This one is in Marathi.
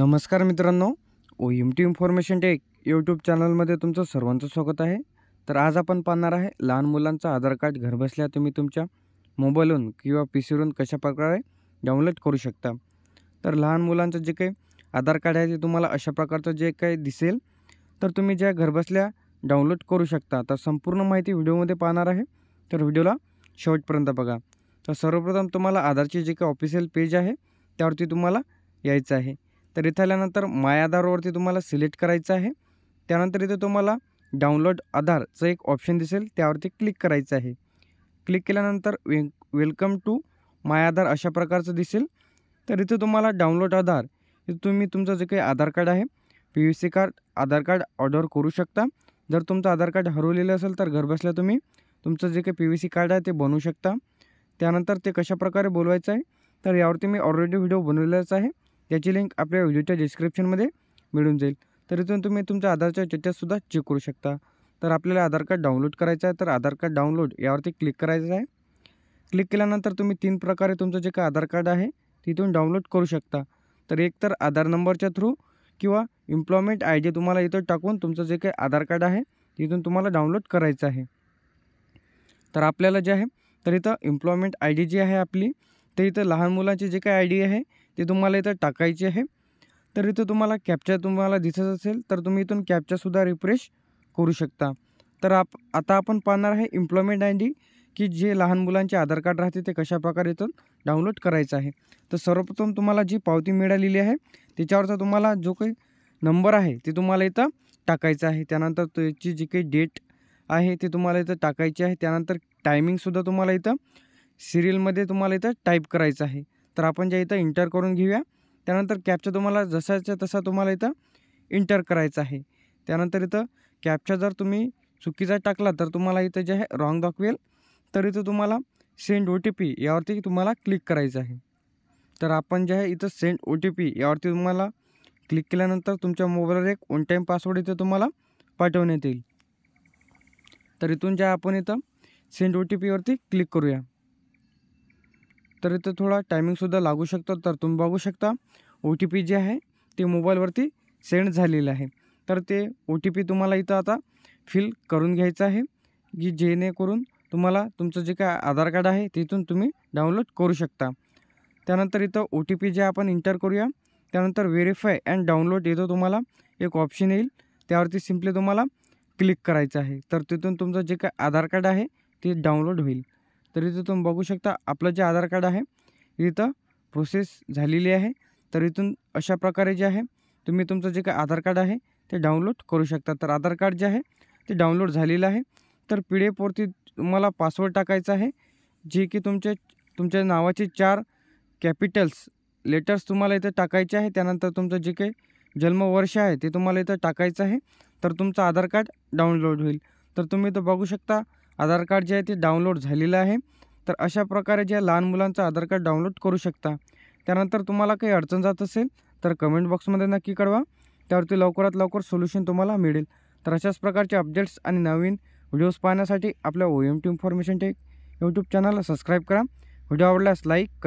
नमस्कार मित्रांनो O M T information tech YouTube चॅनलमध्ये तुमचं सर्वांचं स्वागत आहे तर आज आपण पाहणार आहे लहान मुलांचं आधार कार्ड घरबसल्या तुम्ही तुमच्या मोबाईलवरून किंवा पी सीवरून कशाप्रकारे डाउनलोड करू शकता तर लहान मुलांचं जे काही आधार कार्ड आहे ते तुम्हाला अशा प्रकारचं जे काही दिसेल तर तुम्ही ज्या घरबसल्या डाउनलोड करू शकता तर संपूर्ण माहिती व्हिडिओमध्ये पाहणार आहे तर व्हिडिओला शेवटपर्यंत बघा तर सर्वप्रथम तुम्हाला आधारची जे काही ऑफिशियल पेज आहे त्यावरती तुम्हाला यायचं आहे तर इथं आल्यानंतर माय आधारवरती तुम्हाला सिलेक्ट करायचं आहे त्यानंतर इथे तुम्हाला डाउनलोड आधारचं एक ऑप्शन दिसेल त्यावरती क्लिक करायचं आहे क्लिक केल्यानंतर वे वेलकम टू माय आधार अशा प्रकारचं दिसेल तर इथे तुम्हाला डाउनलोड आधार इथे तुम्ही तुमचं जे काही आधार कार्ड आहे P U C card Aadhaar card order करू शकता जर तुमचं आधार कार्ड हरवलेलं असेल तर घरबसल्या तुम्ही तुमचं जे काही पी व्ही सी कार्ड आहे ते बनवू शकता त्यानंतर ते कशाप्रकारे बोलवायचं आहे तर यावरती मी ऑलरेडी व्हिडिओ बनवलेलाच आहे त्याची लिंक आपल्या व्हिडिओच्या डिस्क्रिप्शनमध्ये मिळून जाईल तर इथून तुम्ही तुमच्या आधारच्या स्टेटससुद्धा चेक करू शकता तर आपल्याला आधार कार्ड डाउनलोड करायचं आहे तर आधार कार्ड डाउनलोड यावरती क्लिक करायचं आहे क्लिक केल्यानंतर तुम्ही तीन प्रकारे तुमचं जे काय आधार कार्ड आहे तिथून डाउनलोड करू शकता तर एक तर आधार नंबरच्या थ्रू किंवा इम्प्लॉयमेंट आय डी तुम्हाला इथं टाकून तुमचं जे काही आधार कार्ड आहे तिथून तुम्हाला डाउनलोड करायचं आहे तर आपल्याला जे आहे तर इथं इम्प्लॉयमेंट आय डी जी आहे आपली तर इथं लहान मुलांची जे काही आय डी आहे ते तुम्हाला इथं टाकायचे आहे तर इथं तुम्हाला कॅप्चर तुम्हाला दिसत असेल तर तुम्ही इथून कॅप्चरसुद्धा रिफ्रेश करू शकता तर आप आता आपण पाहणार आहे इम्प्लॉयमेंट आय डी की जे लहान मुलांचे आधार कार्ड राहते ते कशाप्रकारे इथून डाउनलोड करायचं आहे तर सर्वप्रथम तुम्हाला जी पावती मिळालेली आहे त्याच्यावरचा तुम्हाला जो काही नंबर आहे ते तुम्हाला इथं टाकायचं आहे त्यानंतर त्याची जी काही डेट आहे ते तुम्हाला इथं टाकायची आहे त्यानंतर टायमिंगसुद्धा तुम्हाला इथं सिरियलमध्ये तुम्हाला इथं टाईप करायचं आहे तर आपण ज्या इथं इंटर करून घेऊया त्यानंतर कॅपचा तुम्हाला जसाच्या तसा तुम्हाला इथं इंटर करायचं आहे त्यानंतर इथं कॅपचा जर तुम्ही चुकीचा टाकला तर तुम्हाला इथं जे आहे रॉंग दाखवेल तर इथं तुम्हाला सेंड ओ टी पी यावरती तुम्हाला क्लिक करायचं आहे तर आपण जे आहे इथं सेंड ओ टी पी यावरती तुम्हाला क्लिक केल्यानंतर तुमच्या मोबाईलवर एक वन टाईम पासवर्ड इथं तुम्हाला पाठवण्यात येईल तर इथून जे आपण इथं सेंड ओ टी पीवरती क्लिक करूया तर इथं थोडा टायमिंगसुद्धा लागू शकतो तर तुम्ही बघू शकता ओ टी पी जे आहे ते मोबाईलवरती सेंड झालेलं आहे तर ते ओ टी पी तुम्हाला इथं आता फिल करून घ्यायचं आहे की जेणेकरून तुम्हाला तुमचं जे काय आधार कार्ड आहे तिथून तुम्ही डाउनलोड करू शकता त्यानंतर इथं ओ टी पी जे आपण इंटर करूया त्यानंतर व्हेरीफाय अँड डाउनलोड येतो तुम्हाला एक ऑप्शन येईल त्यावरती सिम्पली तुम्हाला क्लिक करायचं आहे तर तिथून तुमचं जे काय आधार कार्ड आहे ते डाउनलोड होईल तर इथं तुम्ही बघू शकता आपलं जे आधार कार्ड आहे इथं प्रोसेस झालेली आहे तर इथून अशा प्रकारे जे आहे तुम्ही तुमचं जे काय आधार कार्ड आहे ते डाउनलोड करू शकता तर आधार कार्ड जे आहे ते डाउनलोड झालेलं आहे तर पी डी एफवरती तुम्हाला पासवर्ड टाकायचा आहे जे की तुमच्या तुमच्या नावाचे चार कॅपिटल्स लेटर्स तुम्हाला इथं टाकायचे आहे त्यानंतर तुमचं जे काही जन्मवर्ष आहे ते तुम्हाला इथं टाकायचं आहे तर तुमचं आधार कार्ड डाउनलोड होईल तर तुम्ही इथं बघू शकता आधार कार्ड जे आहे ते डाउनलोड झालेलं आहे तर अशा प्रकारे ज्या लहान मुलांचं आधार कार्ड डाउनलोड करू शकता त्यानंतर तुम्हाला काही अडचण जात असेल तर कमेंट बॉक्समध्ये नक्की कळवा त्यावरती लवकरात लवकर सोल्युशन तुम्हाला मिळेल तर अशाच प्रकारचे अपडेट्स आणि नवीन व्हिडिओज पाहण्यासाठी आपल्या O M T information tech YouTube चॅनलला सबस्क्राईब करा व्हिडिओ आवडल्यास लाईक